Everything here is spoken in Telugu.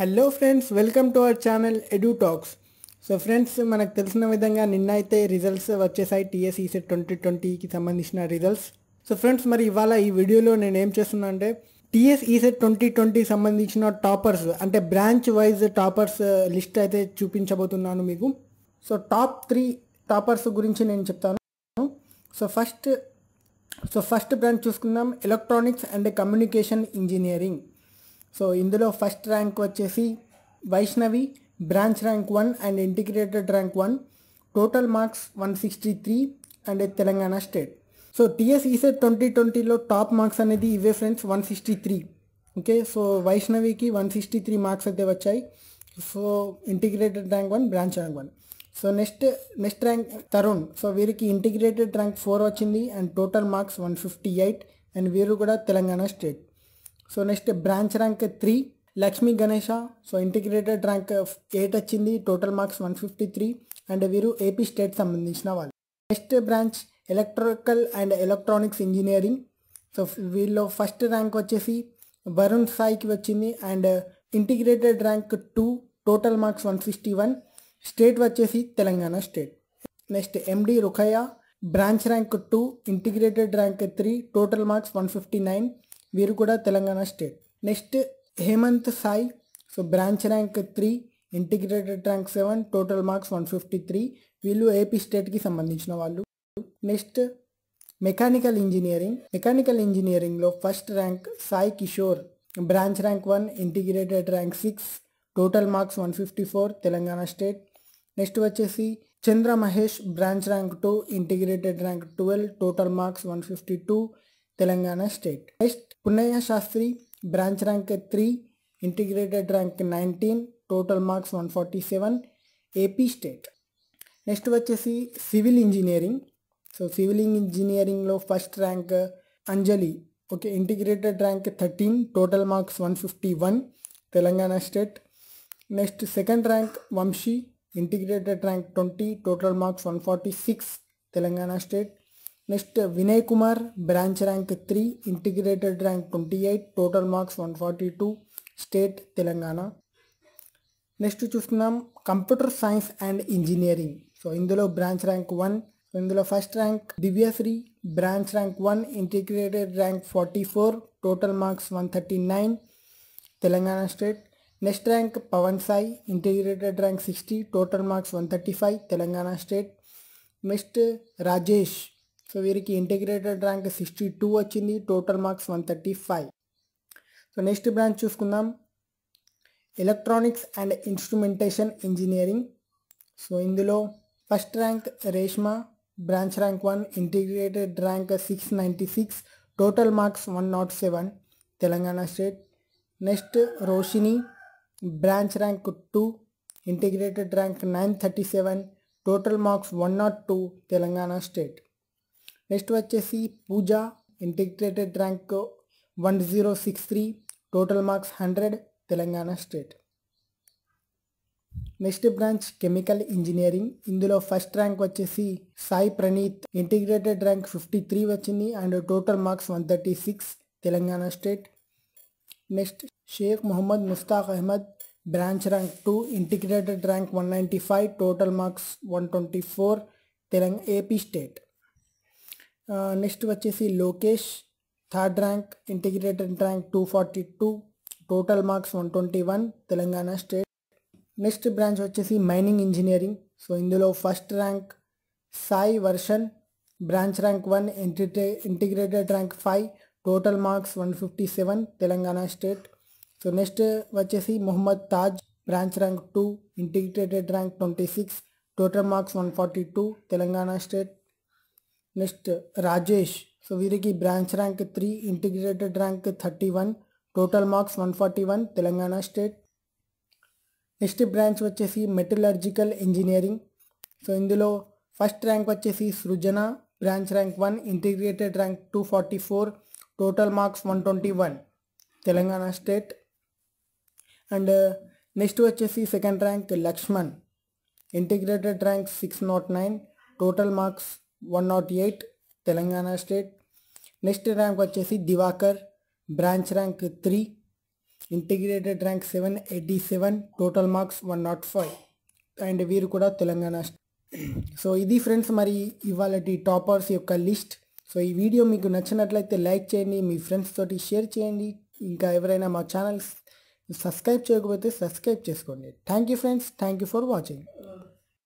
hello friends welcome to our channel edu talks so friends మనకు తెలిసిన విధంగా నిన్న అయితే రిజల్ట్స్ వచ్చేసాయి టీఎస్ఈసీ ట్వంటీ ట్వంటీకి సంబంధించిన రిజల్ట్స్ సో ఫ్రెండ్స్ మరి ఇవాళ ఈ వీడియోలో నేను ఏం చేస్తున్నా అంటే టీఎస్ఈసెట్ ట్వంటీ ట్వంటీకి సంబంధించిన టాపర్స్ అంటే బ్రాంచ్ వైజ్ టాపర్స్ లిస్ట్ అయితే చూపించబోతున్నాను మీకు సో టాప్ త్రీ టాపర్స్ గురించి నేను చెప్తాను so first so first branch చూసుకుందాం electronics and communication engineering so ఇందులో ఫస్ట్ ర్యాంక్ వచ్చేసి Vaishnavi branch rank one and integrated rank one total marks one sixty three and Telangana state so TS ECET twenty ట్వంటీలో టాప్ మార్క్స్ అనేది ఇవే friends one sixty three okay so వైష్ణవికి వన్ సిక్స్టీ త్రీ మార్క్స్ అయితే వచ్చాయి so integrated rank one branch rank one so next next rank Tarun so వీరికి ఇంటిగ్రేటెడ్ ర్యాంక్ ఫోర్ వచ్చింది and total marks one fifty eight and వీరు కూడా Telangana state so next branch rank three Lakshmi Ganesh so integrated rank eight వచ్చింది total marks one fifty three and వీరు ఏపీ స్టేట్ సంబంధించిన వాళ్ళు next branch electrical and electronics engineering so వీళ్ళు ఫస్ట్ ర్యాంక్ వచ్చేసి వరుణ్ సాయికి వచ్చింది and integrated rank two total marks one sixty one state వచ్చేసి Telangana state next MD Rukhayya branch rank two integrated rank three total marks one fifty nine వీరు కూడా Telangana state next Hemanth Sai so branch rank three integrated rank seven total marks one fifty three వీళ్ళు ఏపీ స్టేట్కి సంబంధించిన వాళ్ళు నెక్స్ట్ మెకానికల్ ఇంజనీరింగ్ మెకానికల్ ఇంజనీరింగ్లో first rank Sai Kishore branch rank one integrated rank six total marks one fifty four Telangana state next వచ్చేసి Chandra Mahesh branch rank two integrated rank twelve total marks one fifty two Telangana state next Punaiah Shastri branch rank three integrated rank nineteen total marks one forty seven AP state next వచ్చేసి సివిల్ ఇంజనీరింగ్ సో సివిల్ ఇంజనీరింగ్లో first rank Anjali okay integrated rank thirteen total marks one fifty one Telangana state next second rank Vamshi integrated rank twenty total marks one forty six Telangana state mister Vinay Kumar branch rank 3 integrated rank 28 total marks 142 state Telangana next చూస్తున్నాం computer science and engineering so ఇందులో బ్రాంచ్ ర్యాంక్ 1 ఇందులో first rank Divyashri branch rank 1 integrated rank 44 total marks 139 Telangana state next rank Pavan Sai integrated rank 60 total marks 135 Telangana state mister Rajesh so వీరికి ఇంటిగ్రేటెడ్ ర్యాంక్ సిక్స్టీ టూ వచ్చింది total marks one thirty five so next branch చూసుకుందాం electronics and instrumentation engineering so ఇందులో first rank Reshma branch rank one integrated rank six ninety six total marks one not seven Telangana state next Roshini branch rank two integrated rank nine thirty seven total marks one not two Telangana state next Pooja integrated rank one zero three total marks hundred Telangana state next branch chemical engineering इंदो first rank Sai Praneeth integrated rank fifty three and total marks one thirty six Telangana state next Sheikh Muhammad Mushtaq Ahmed branch rank two integrated rank one नई five total marks one twenty four AP state next वे Lokesh third rank integrated rank two forty two total marks one twenty one Telangana state next branch वे मैनिंग इंजीनियरिंग सो इंदो first rank Sai Varshan branch rank one integrated rank five total marks one fifty seven Telangana state so next वे Mohammed Taj branch rank two integrated rank twenty six total marks one forty two Telangana state next Rajesh Suvir की branch rank 3 integrated rank 31 total marks 141 Telangana state next branch వచ్చేసి మెటలర్జికల్ ఇంజనీరింగ్ సో ఇందులో ఫస్ట్ ర్యాంక్ వచ్చేసి Srujana branch rank 1 integrated rank 244 total marks 121 Telangana state and next వచ్చేసి second rank Lakshman integrated rank 609 total marks one not eight Telangana state next rank వచ్చేసి Diwakar branch rank three integrated rank seven eighty seven total marks one not five and వీరు కూడా తెలంగాణ సో ఇది ఫ్రెండ్స్ మరి ఇవాళ టాపర్స్ యొక్క లిస్ట్ సో ఈ వీడియో మీకు నచ్చినట్లయితే లైక్ చేయండి మీ ఫ్రెండ్స్ తోటి షేర్ చేయండి ఇంకా ఎవరైనా మా ఛానల్స్ సబ్స్క్రైబ్ చేయకపోతే సబ్స్క్రైబ్ చేసుకోండి thank you friends thank you for watching